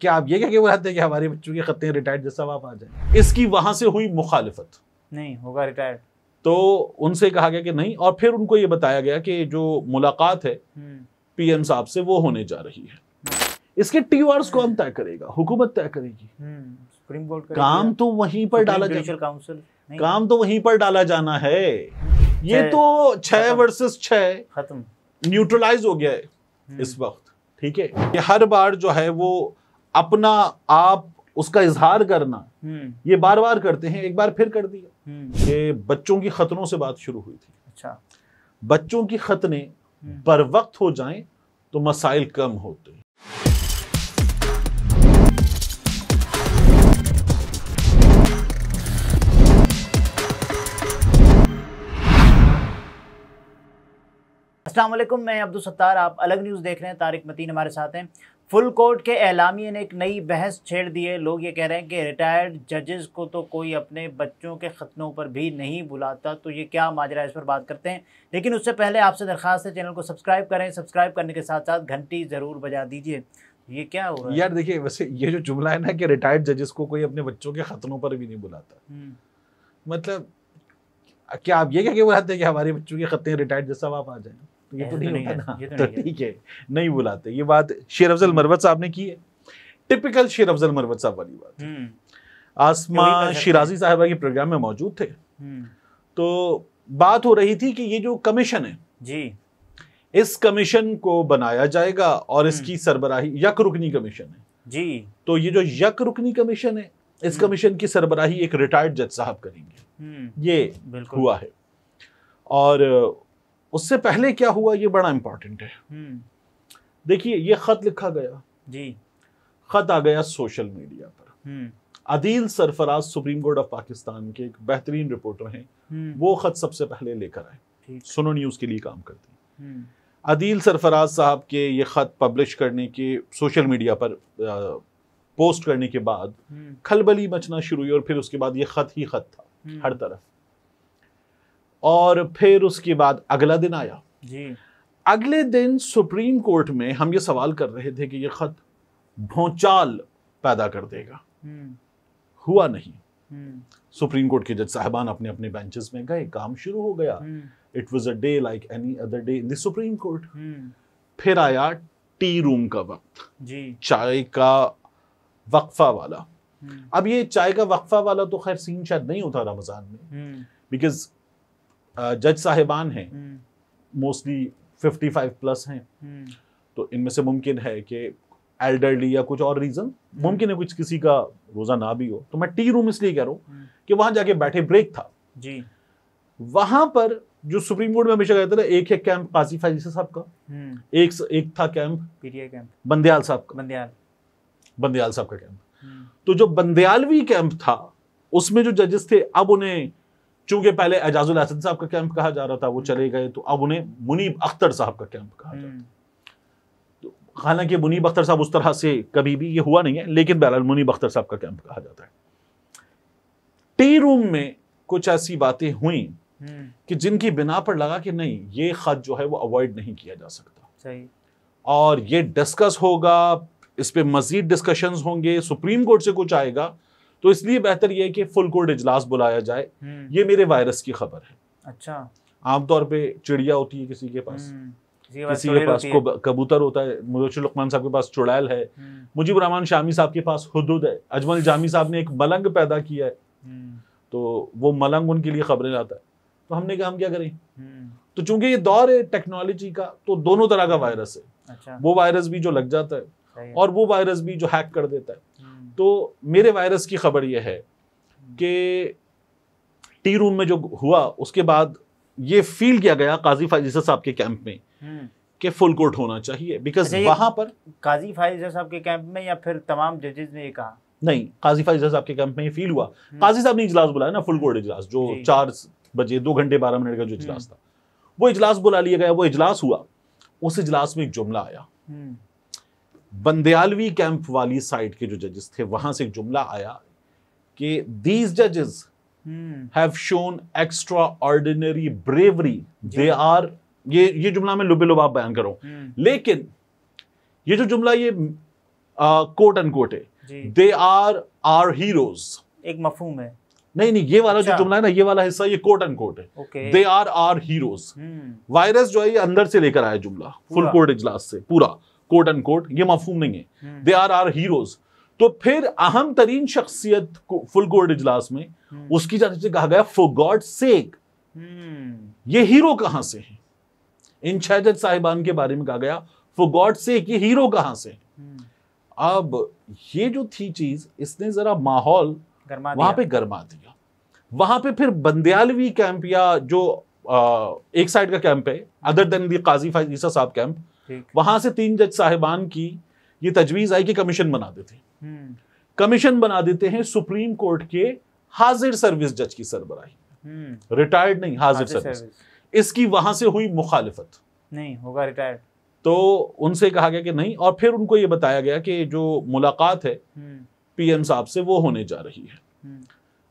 क्या आप ये क्या क्यों बताते हैं कि हमारे बच्चों के खतें रिटायर्ड जैसा आप आ जाए इसकी वहां से हुई मुखालफत नहीं होगा रिटायर्ड तो उनसे कहा गया कि नहीं और फिर उनको ये बताया गया कि जो मुलाकात है हम्म। पीएम साहब से वो होने जा रही है हम्म। इसके टी वर्स कौन तय करेगा हुकूमत तय करेगी हम्म, सुप्रीम कोर्ट काम तो वहीं पर डाला जाना काउंसिल काम तो वहीं पर डाला जाना है ये तो छह वर्सेस छह न्यूट्रलाइज हो गया है इस वक्त ठीक है हर बार जो है वो अपना आप उसका इजहार करना हम्म। ये बार बार करते हैं एक बार फिर कर दिया हम्म। ये बच्चों की खतरों से बात शुरू हुई थी अच्छा बच्चों की खतने बर हम्म। वक्त हो जाएं तो मसाइल कम होते हैं वालेकुम मैं अब्दुल सत्तार आप अलग न्यूज़ देख रहे हैं तारिक मतीन हमारे साथ हैं फुल कोर्ट के एलामिया ने एक नई बहस छेड़ दी है लोग ये कह रहे हैं कि रिटायर्ड जजेस को तो कोई अपने बच्चों के ख़तनों पर भी नहीं बुलाता तो ये क्या माजरा इस पर बात करते हैं लेकिन उससे पहले आपसे दरख्वास्त है चैनल को सब्सक्राइब करें सब्सक्राइब करने के साथ साथ घंटी ज़रूर बजा दीजिए ये क्या हो रहा है यार देखिए वैसे ये जो जुमला है ना कि रिटायर्ड जजेस को कोई अपने बच्चों के ख़तनों पर भी नहीं बुलाता हम्म। मतलब क्या आप ये क्या बुलाते हैं कि हमारे बच्चों के खतें रिटायर्ड जैसा आप आ जाए ये तो नहीं होता ना तो, तो ठीक है नहीं बुलाते ये बात शेर अफजल मरवत साहब ने की है टिपिकल शेर अफजल मरवत साहब वाली बात हम्म। आसमा तो शिराजी साहबा के प्रोग्राम में मौजूद थे हम्म। तो बात हो रही थी कि ये जो कमीशन है जी इस कमीशन को बनाया जाएगा और हम्म। इसकी सरबराही यक रुकनी कमीशन है जी तो ये जो यक रुकनी कमीशन है इस कमीशन की सरबराही एक रिटायर्ड जज साहब करेंगे ये हुआ है और उससे पहले क्या हुआ ये बड़ा इंपॉर्टेंट है हम्म। देखिए ये खत लिखा गया जी खत आ गया सोशल मीडिया पर हम्म। Adeel Sarfaraz Supreme Court of Pakistan के एक बेहतरीन रिपोर्टर हैं हम्म। वो खत सबसे पहले लेकर आए सुनो न्यूज के लिए काम करते हैं अदील सरफराज साहब के ये खत पब्लिश करने के सोशल मीडिया पर आ, पोस्ट करने के बाद खलबली मचना शुरू हुई और फिर उसके बाद ये खत ही खत था हर तरफ और फिर उसके बाद अगला दिन आया जी अगले दिन सुप्रीम कोर्ट में हम ये सवाल कर रहे थे कि ये खत भौचाल पैदा कर देगा हम्म। हुआ नहीं हम्म। सुप्रीम कोर्ट के जज साहबान अपने अपने बेंचेस में गए काम शुरू हो गया it was a day like any other day in the Supreme Court फिर आया टी रूम का वक्त जी चाय का वक्फा वाला हम्म। अब ये चाय का वक्फा वाला तो खैर सीन शायद नहीं होता रमजान में बिकॉज जज साहिबान हैं मोस्टली फिफ्टी फाइव प्लस हैं हम्म। तो इनमें से मुमकिन है कि एल्डरली या कुछ और रीज़न हम्म। मुमकिन है कुछ किसी का रोज़ा ना भी हो तो मैं टी रूम इसलिए कह रहा हूँ हम्म। कि वहां जाके बैठे ब्रेक था जी वहां पर जो सुप्रीम कोर्ट में हमेशा कहते थे एक है कैंप काजी फाजी साहब का एक एक था कैंप कैंप बंदयाल साहब का बंदयाल बंदयाल साहब का कैंप तो जो बंदयालवी कैंप था उसमें जो जजेस थे अब उन्हें चूंकि पहले एजाजुल हसन साहब का कैंप कहा जा रहा था वो चले गए तो अब उन्हें मुनीब अख्तर साहब का कैंप कहा जा रहा था हालांकि मुनीब अख्तर साहब उस तरह से कभी भी ये हुआ नहीं है लेकिन बहरहाल मुनीब अख्तर साहब का कैंप कहा जाता है टी रूम में कुछ ऐसी बातें हुई हम्म। कि जिनकी बिना पर लगा कि नहीं ये खत जो है वो अवॉइड नहीं किया जा सकता सही और ये डिस्कस होगा इस पर मजीद डिस्कशन होंगे सुप्रीम कोर्ट से कुछ आएगा तो इसलिए बेहतर यह है कि फुल कोर्ट इजलास बुलाया जाए हम्म। ये मेरे वायरस की खबर है अच्छा आमतौर पे चिड़िया होती है किसी के पास हम्म। किसी के पास को कबूतर होता है मुजफ्फर साहब के पास चुड़ैल है हम्म। मुजीब रहमान शामी साहब के पास हदूद है अजमल जामी साहब ने एक मलंग पैदा किया है तो वो मलंग उनके लिए खबरें लाता है तो हमने कहा हम क्या करें तो चूंकि ये दौर है टेक्नोलॉजी का तो दोनों तरह का वायरस है अच्छा। वो वायरस भी जो लग जाता है और वो वायरस भी जो हैक कर देता है तो मेरे वायरस की खबर यह है कि टी रूम में जो हुआ उसके बाद ये फील किया गया काजी फाइजर साहब के कैंप में हम्म। कि फुल कोर्ट होना चाहिए बिकॉज अच्छा, वहां पर काजी फाइजर साहब के कैंप में या फिर तमाम जजेज ने ये कहा नहीं काजी फाइजर साहब के कैंप में ये फील हुआ हम्म। काजी साहब ने इजलास बुलाया ना फुल कोर्ट इजलास जो चार बजे दो घंटे बारह मिनट का जो इजलास हम्म। था वो इजलास बुला लिया गया वो इजलास हुआ उस इजलास में एक जुमला आया बंदयालवी कैंप वाली साइड के जो जजेस थे वहां से एक जुमला आया कि दीज जजेस have shown extraordinary bravery they are ये ये जुमला मैं लुबे लुबाब बयान करूं हम्म। लेकिन ये जो जुमला ये कोट एंड कोट है दे आर आर हीरोज एक मफहम है नहीं नहीं ये वाला अच्छा। जो जुमला है ना ये वाला हिस्सा ये कोट एंड कोट है दे आर आर हीरोज वायरस जो है ये अंदर से लेकर आया जुमला फुल कोर्ट इजलास से पूरा कोट एंड कोट ये मफहूम नहीं है दे आर आर हीरोज तो फिर अहम तरीन शख्सियत को फुल कोर्ट इजलास में हम्म। उसकी जाति से कहा गया फॉर गॉड सेक ये हीरो कहां से है इन छह साहिबान के बारे में कहा गया फॉर गॉड सेक ये हीरो कहां से हम्म। अब ये जो थी चीज इसने जरा माहौल वहां पे गरमा दिया वहां पे फिर बंदयालवी कैंप या जो आ, एक साइड का कैंप है हम्म। अदर देन दी काजी फैसा साहब कैंप वहां से तीन जज साहिबान की ये तजवीज आई कि कमीशन बना देते हैं हम्म। कमीशन बना देते हैं सुप्रीम कोर्ट के हाजिर सर्विस जज की सरबराही हम्म। रिटायर्ड नहीं हाजिर, सर्विस।, इसकी वहां से हुई मुखालिफत नहीं होगा रिटायर्ड तो उनसे कहा गया कि नहीं और फिर उनको ये बताया गया कि जो मुलाकात है हम्म। पीएम साहब से वो होने जा रही है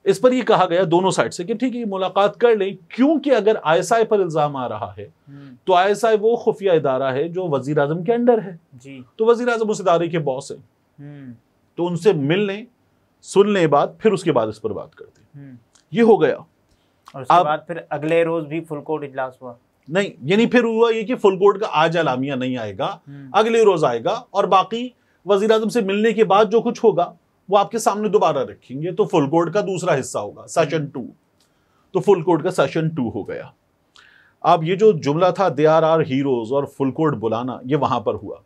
इस पर ये कहा गया दोनों साइड से कि ठीक है मुलाकात कर लें क्योंकि अगर आईएसआई पर इल्जाम आ रहा है हम्म। तो आईएसआई वो खुफिया इदारा है जो वजीर आजम के अंडर है जी। तो वजीर आजम उस इदारे के बॉस है हम्म। तो उनसे मिल लें सुन लें बात फिर उसके बाद इस पर बात करते हम्म। ये हो गया अब फिर अगले रोज भी फुल कोर्ट इजलास हुआ नहीं यानी फिर हुआ ये कि फुल कोर्ट का आज अलामिया नहीं आएगा अगले रोज आएगा और बाकी वजीर आजम से मिलने के बाद जो कुछ होगा वो आपके सामने दोबारा रखेंगे तो फुल कोर्ट का दूसरा हिस्सा होगा सेशन टू हम्म। तो फुल कोर्ट का सेशन टू हो गया अब ये जो जुमला था दे आर आर हीरोज और फुल कोर्ट बुलाना ये वहां पर हुआ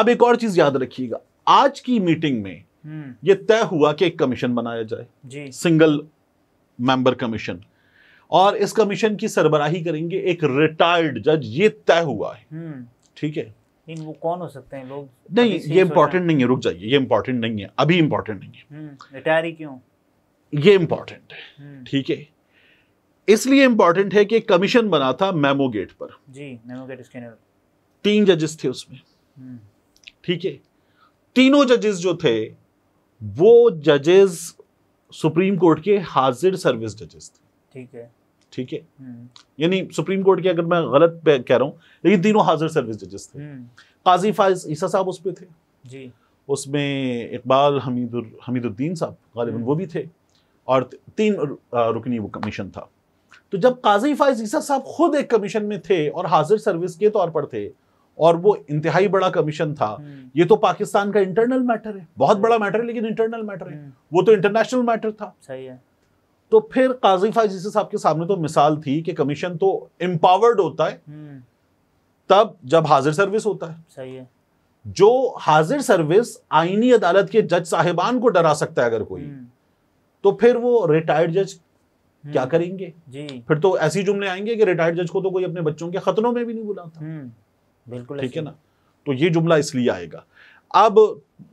अब एक और चीज याद रखिएगा आज की मीटिंग में हम्म। ये तय हुआ कि एक कमीशन बनाया जाए सिंगल मेंबर कमीशन और इस कमीशन की सरबराही करेंगे एक रिटायर्ड जज ये तय हुआ है हम्म। ठीक है लेकिन वो कौन हो सकते हैं लोग नहीं ये इम्पोर्टेंट नहीं है रुक जाइए ये इम्पोर्टेंट नहीं है अभी इम्पोर्टेंट नहीं है हम्म, रिटायर ही क्यों ये इम्पोर्टेंट है हम्म। ठीक है इसलिए इंपॉर्टेंट है कि कमीशन बना था मेमो गेट पर जी मेमो गेट इसके तीन जजेस थे उसमें हम्म। ठीक है तीनों जजेस जो थे वो जजेस सुप्रीम कोर्ट के हाजिर सर्विस जजेस थे ठीक है ठीक है हम्म। यानी सुप्रीम कोर्ट के अगर मैं गलत कह रहा हूँ लेकिन तीनों हाजिर सर्विस जजेस थे हम्म। काजी फाइज ईसा साहब उस पर थे जी उसमें इकबाल हमीदुर हमीदुद्दीन साहब गालिबा हम्म। वो भी थे और तीन रुकनी वो कमीशन था तो जब काजी फाइज ईसा साहब खुद एक कमीशन में थे और हाजिर सर्विस के तौर पर थे और वो इंतहाई बड़ा कमीशन था ये तो पाकिस्तान का इंटरनल मैटर है बहुत बड़ा मैटर है लेकिन इंटरनल मैटर है वो तो इंटरनेशनल मैटर था सही है तो फिर काजी फाइज साहब के सामने तो मिसाल थी कि कमीशन तो एम्पावर्ड होता है हम्म। तब जब हाजिर सर्विस होता है सही है जो हाजिर सर्विस आईनी अदालत के जज साहिबान को डरा सकता है अगर कोई हम्म। तो फिर वो रिटायर्ड हम्म। जज क्या करेंगे जी फिर तो ऐसी जुमले आएंगे कि रिटायर्ड जज को तो कोई अपने बच्चों के खतरों में भी नहीं बुलाता बिल्कुल ठीक है ना तो ये जुमला इसलिए आएगा अब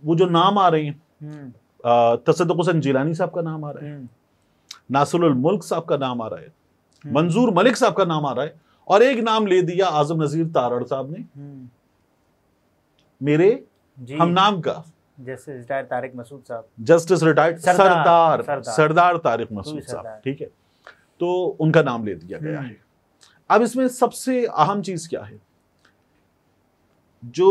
वो जो नाम आ रहे हैं तसद हुसैन जिलानी साहब का नाम आ रहा है नासरुल मुल्क साहब का नाम आ रहा है मंजूर मलिक साहब का नाम आ रहा है और एक नाम ले दिया आजम नजीर तारड़ साहब ने मेरे हम नाम का जस्टिस रिटायर्ड तारिक मसूद साहब जस्टिस रिटायर्ड सरदार सरदार तारिक मसूद साहब ठीक है तो उनका नाम ले दिया गया है हम्म। अब इसमें सबसे अहम चीज क्या है जो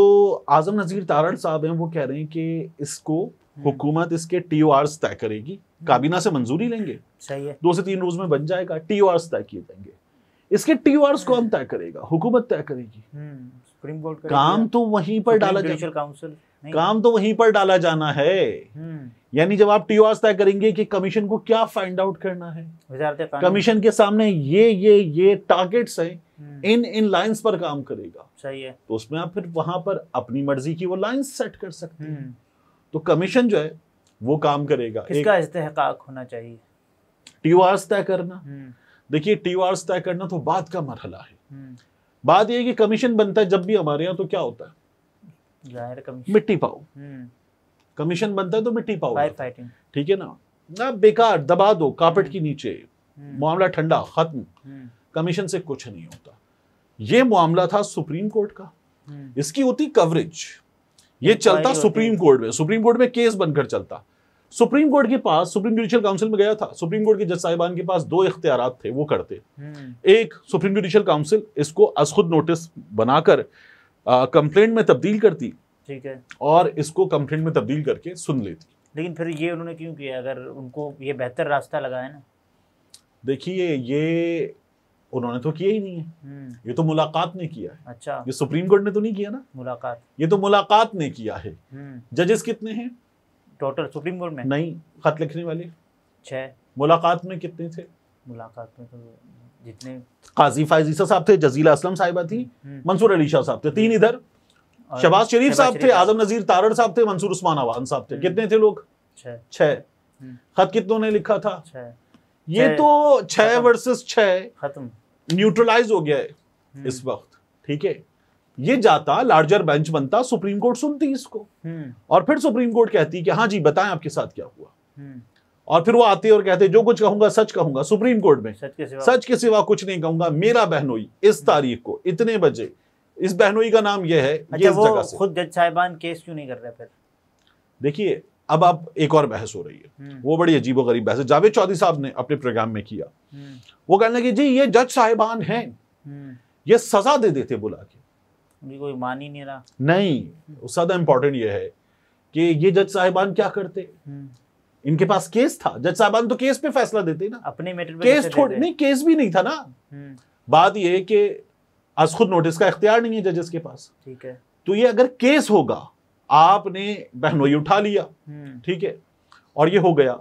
आजम नजीर तारड़ साहब हैं वो कह रहे हैं कि इसको हम्म। हुकूमत इसके टी तय करेगी काबीना से मंजूरी लेंगे सही है दो से तीन रोज में बन जाएगा टी आर्स तय किए जाएंगे इसके टी आर्स कौन तय करेगा हुकूमत तय करेगी सुप्रीम हम्म, कोर्ट काम तो वहीं पर डाला जाएगा काउंसिल काम तो वहीं पर डाला जाना है हम्म। यानी जब आप टीओ तय करेंगे कि कमीशन को क्या फाइंड आउट करना है कमीशन के सामने ये ये ये टारगेट्स हैं हम्म। इन इन लाइंस पर काम करेगा सही है तो उसमें आप फिर वहां पर अपनी मर्जी की वो लाइंस सेट कर सकते हैं तो कमीशन जो है वो काम करेगा इसका इस्तेहकाक होना चाहिए टी तय करना हम्म। देखिए टी तय करना तो बाद का मरहला है हम्म। बात यह कि कमीशन बनता है जब भी हमारे यहाँ तो क्या होता है मिट्टी पाओ हम्म। कमीशन बनता है तो मिट्टी पाओ ठीक है ना ना बेकार दबा दो कापेट के नीचे मामला ठंडा खत्म कमीशन से कुछ नहीं होता ये मामला था सुप्रीम कोर्ट का इसकी होती कवरेज ये चलता सुप्रीम कोर्ट में सुप्रीम कोर्ट में केस बनकर चलता सुप्रीम कोर्ट के पास सुप्रीम जुडिशियल काउंसिल में गया था सुप्रीम कोर्ट के जज साहिबान के पास दो इख्तियार थे वो करते हम्म। एक सुप्रीम जुडिशियल काउंसिल इसको अज खुद नोटिस बनाकर कंप्लेंट में तब्दील करती ठीक है और इसको कंप्लेंट में तब्दील करके सुन लेती लेकिन फिर ये उन्होंने क्यों किया अगर उनको ये बेहतर रास्ता लगा है ना देखिए ये उन्होंने तो किया ही नहीं है हम्म। ये तो मुलाकात ने किया है अच्छा ये सुप्रीम कोर्ट ने तो नहीं किया ना मुलाकात ये तो मुलाकात ने किया है हम्म। जजेस कितने हैं टोटल सुप्रीम कोर्ट में नहीं खत लिखने वाले छह मुलाकात में कितने थे मुलाकात में तो जितने काजी फायजीसा साहब थे जजीला असलम साहिबा थी हम्म। मंसूर अली शाह साहब थे तीन इधर शहबाज शरीफ साहब थे आजम नजीर तारड़ साहब थे मंसूर उस्मान आवान साहब थे कितने थे लोग छह खत कितनों ने लिखा था ये तो छह वर्सेस छह खत्म न्यूट्रलाइज हो गया है हम्म। इस वक्त ठीक है ये जाता लार्जर बेंच बनता सुप्रीम कोर्ट सुनती इसको हम्म। और फिर सुप्रीम कोर्ट कहती कि हाँ जी बताएं आपके साथ क्या हुआ हम्म। और फिर वो आते और कहते जो कुछ कहूंगा सच कहूंगा सुप्रीम कोर्ट में सच के सिवा, सच के सिवा कुछ नहीं कहूंगा मेरा बहनोई इस तारीख को इतने बजे इस बहनोई का नाम यह है अच्छा, ये इस जगह खुद जज साहिबान केस क्यों नहीं कर रहे फिर देखिए अब आप एक और बहस हो रही है हम्म। वो बड़ी अजीब गरीब बहस है जावेद चौधरी साहब ने अपने प्रोग्राम में किया वो कहने लगे जी ये जज साहिबान हैं हम्म। ये सजा दे देते बुला के कोई मान ही नहीं रहा नहीं ज्यादा इंपॉर्टेंट ये है कि ये जज साहिबान क्या करते हम्म। इनके पास केस था जज साहबान तो केस पे फैसला देते ना अपने मैटर पे केस थोड़ी नहीं केस भी नहीं था ना बात यह है कि आज खुद नोटिस का इख्तियार नहीं है जजेस के पास ठीक है तो ये अगर केस होगा आपने बहनोई उठा लिया हम्म। ठीक है और ये हो गया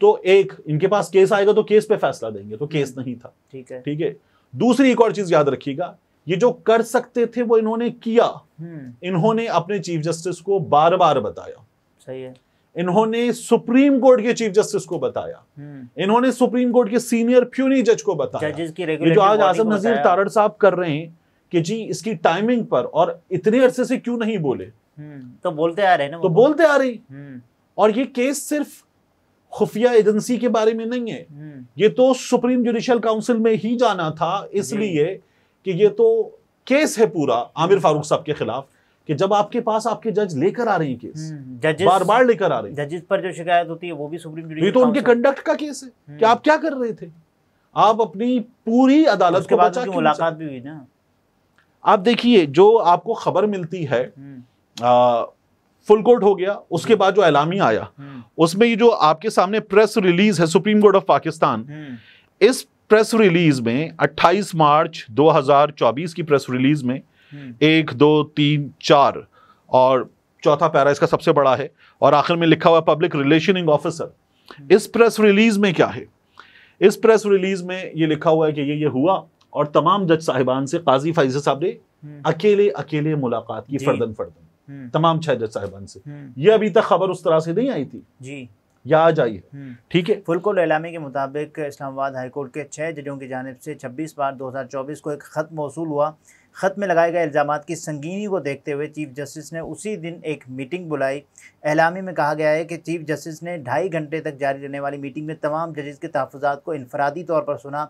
तो एक इनके पास केस आएगा तो केस पे फैसला देंगे तो केस हम्म। नहीं था ठीक है ठीक है दूसरी एक और चीज याद रखिएगा ये जो कर सकते थे वो इन्होंने किया हम्म। इन्होंने अपने चीफ जस्टिस को बार बार बताया सही है इन्होंने सुप्रीम कोर्ट के चीफ जस्टिस को बताया इन्होंने सुप्रीम कोर्ट के सीनियर प्यूनी जज को बताया ये जो आज आजम नजीर तारड़ साहब कर रहे हैं कि जी इसकी टाइमिंग पर और इतने अरसे से क्यों नहीं बोले हम्म। तो बोलते आ रहे ना तो बोलते आ रही हम्म। और ये केस सिर्फ खुफिया एजेंसी के बारे में नहीं है हम्म। ये तो सुप्रीम जुडिशियल काउंसिल में ही जाना था इसलिए कि ये तो केस है पूरा आमिर फारूक साहब के खिलाफ कि जब आपके पास आपके जज लेकर आ रहे हैं केस जजेस बार बार लेकर आ रहे हैं जजेस पर जो शिकायत होती है वो भी सुप्रीम तो तो जुडिशियल तो उनके कंडक्ट का केस है कि आप क्या कर रहे थे आप अपनी पूरी अदालत के बाद मुलाकात भी हुई ना आप देखिए जो आपको खबर मिलती है फुल कोर्ट हो गया उसके बाद जो ऐलामी आया हम्म। उसमें ये जो आपके सामने प्रेस रिलीज है सुप्रीम कोर्ट ऑफ पाकिस्तान इस प्रेस रिलीज में 28 मार्च 2024 की प्रेस रिलीज में हम्म। एक दो तीन चार और चौथा पैरा इसका सबसे बड़ा है और आखिर में लिखा हुआ पब्लिक रिलेशनिंग ऑफिसर इस प्रेस रिलीज में क्या है इस प्रेस रिलीज में ये लिखा हुआ है कि ये ये हुआ और तमाम जज साहिबान से काजी फाइजल साहब ने हम्म। अकेले अकेले मुलाकात की फर्दन फर्दन हम्म। तमाम छह जज साहिबान से हम्म। ये अभी तक खबर उस तरह से नहीं आई थी जी या आ जाइए ठीक है फुलकुल इलामी के मुताबिक इस्लामाबाद हाईकोर्ट के छः जजों की जानब से छब्बीस बार दो हज़ार चौबीस को एक ख़त मौसू हुआ ख़त में लगाए गए इल्ज़ाम की संगीनी को देखते हुए चीफ जस्टिस ने उसी दिन एक मीटिंग बुलाई एलामी में कहा गया है कि चीफ जस्टिस ने ढाई घंटे तक जारी रहने वाली मीटिंग में तमाम जजेस के तहफात को इनफरादी तौर पर सुना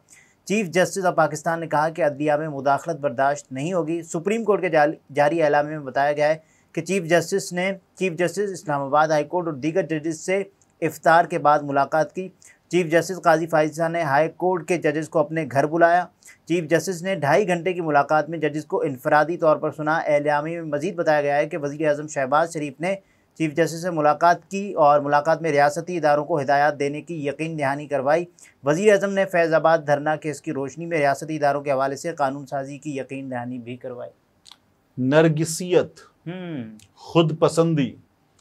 चीफ जस्टिस ऑफ पाकिस्तान ने कहा कि अदलिया में मुदाखलत बर्दाश्त नहीं होगी सुप्रीम कोर्ट के जारी एलामी में बताया गया है कि चीफ जस्टिस ने चीफ जस्टिस इस्लामाबाद हाईकोर्ट और दीगर जजेस से इफ्तार के बाद मुलाकात की चीफ जस्टिस काजी फायजा ने हाई कोर्ट के जजेस को अपने घर बुलाया चीफ जस्टिस ने ढाई घंटे की मुलाकात में जजेस को इनफरादी तौर पर सुना एहलियामी में मजीद बताया गया है कि वजी अजम शहबाज शरीफ ने चीफ जस्टिस से मुलाकात की और मुलाकात में रियासती इदारों को हिदायत देने की यकीन दहानी करवाई वजी अजम ने फैज़ाबाद धरना केस की रोशनी में रियासती इदारों के हवाले से कानून साजी की यकीन दहानी भी करवाई नरगसीत हम्म। खुद पसंदी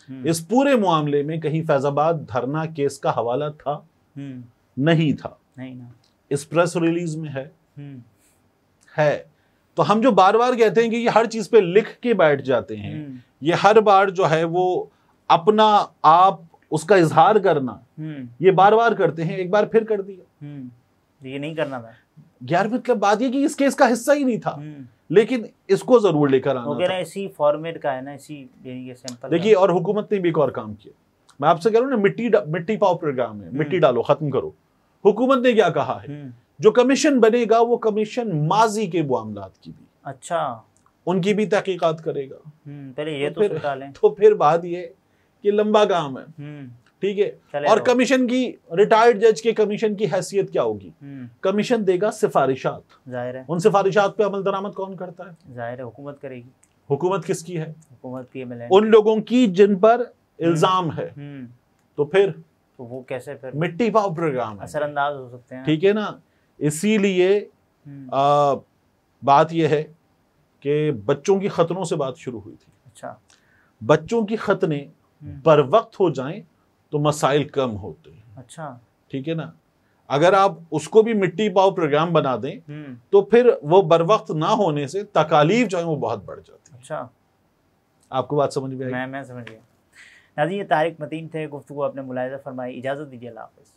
हम्म। इस पूरे मामले में कहीं फैजाबाद धरना केस का हवाला था हम्म। नहीं था नहीं ना इस प्रेस रिलीज में है है तो हम जो बार बार कहते हैं कि ये हर चीज पे लिख के बैठ जाते हैं ये हर बार जो है वो अपना आप उसका इजहार करना ये बार बार करते हैं एक बार फिर कर दिया ये नहीं करना था यार मतलब बात ये कि इस केस का हिस्सा ही नहीं था लेकिन इसको जरूर लेकर आना वगैरह तो इसी फॉर्मेट का है ना इसी सैंपल देखिए और हुकूमत ने भी एक और काम किया मैं आपसे कह रहा हूँ ना मिट्टी मिट्टी पाओ प्रोग्राम है मिट्टी हम्म। डालो खत्म करो हुकूमत ने क्या कहा है हम्म। जो कमीशन बनेगा वो कमीशन माजी के मामला की भी अच्छा उनकी भी तहकीकत करेगा हम्म, पहले ये तो, तो फिर, तो फिर बात ये कि लंबा काम है ठीक है और कमीशन की रिटायर्ड जज के कमीशन की हैसियत क्या होगी कमीशन हम्म। देगा सिफारिशात जाहिर है उन सिफारिशात पे अमल दरामद कौन करता है जाहिर है हुकूमत करेगी हुकूमत किसकी है हुकूमत की उन लोगों की जिन पर हम्म। इल्जाम है हम्म। तो फिर तो वो कैसे फिर मिट्टी पाव प्रोग्राम असरअंदाज हो सकते हैं ठीक है ना इसीलिए बात यह है कि बच्चों की खतरों से बात शुरू हुई थी अच्छा बच्चों की खतने बर वक्त हो जाएं तो मसाइल कम होते हैं अच्छा ठीक है ना अगर आप उसको भी मिट्टी पाव प्रोग्राम बना दें हम्म। तो फिर वो बर वक्त ना होने से तकालीफ जो है वो बहुत बढ़ जाती है अच्छा आपको बात समझ में आई मैं मैं समझ गया नाजी ये तारिक मतीन थे गुफ्तु आपने मुलायजा फरमाई इजाज़त दीजिए अल्लाह हाफिज़